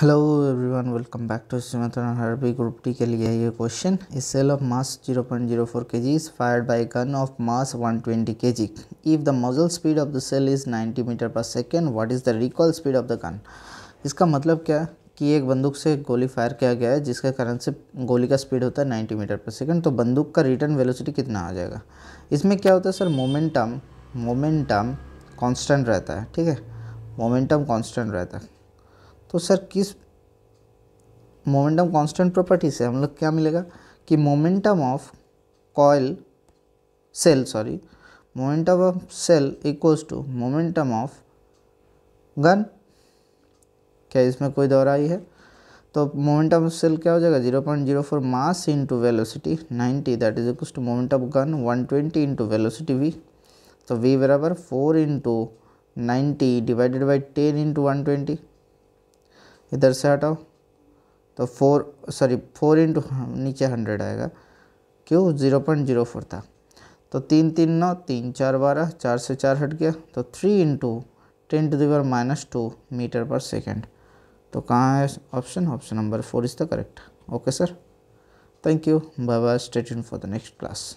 hello everyone welcome back to सिमेथन हरबी group T के लिए ये question a shell of mass 0.04 point zero four K G is fired by gun of mass 120 twenty K G if the muzzle speed of the shell is 90 meter per second what is the recoil speed of the gun इसका मतलब क्या है कि एक बंदूक से गोली fire किया गया है जिसके कारण से गोली का स्पीड होता है नाइन्टी मीटर पर सेकेंड तो बंदूक का रिटर्न वेलोसिटी कितना आ जाएगा इसमें क्या होता है सर मोमेंटम मोमेंटम कॉन्स्टेंट रहता है ठीक है मोमेंटम कॉन्स्टेंट रहता है तो सर किस मोमेंटम कांस्टेंट प्रॉपर्टी से हम लोग क्या मिलेगा कि momentum of coil shell sorry momentum of shell equals to momentum of gun क्या इसमें कोई दोहराई है तो मोमेंटम ऑफ सेल क्या हो जाएगा zero point zero four mass into velocity ninety that is equals to momentum of gun one twenty into velocity V तो वी बराबर four into ninety divided by ten into one twenty इधर से हटाओ तो four sorry four into नीचे hundred आएगा क्यों zero point zero four था तो तीन तीन नौ तीन चार बारह चार से चार हट गया तो three into ten to the power minus two meter per second तो कहाँ है option option number four is the correct okay sir thank you bye bye state for the next class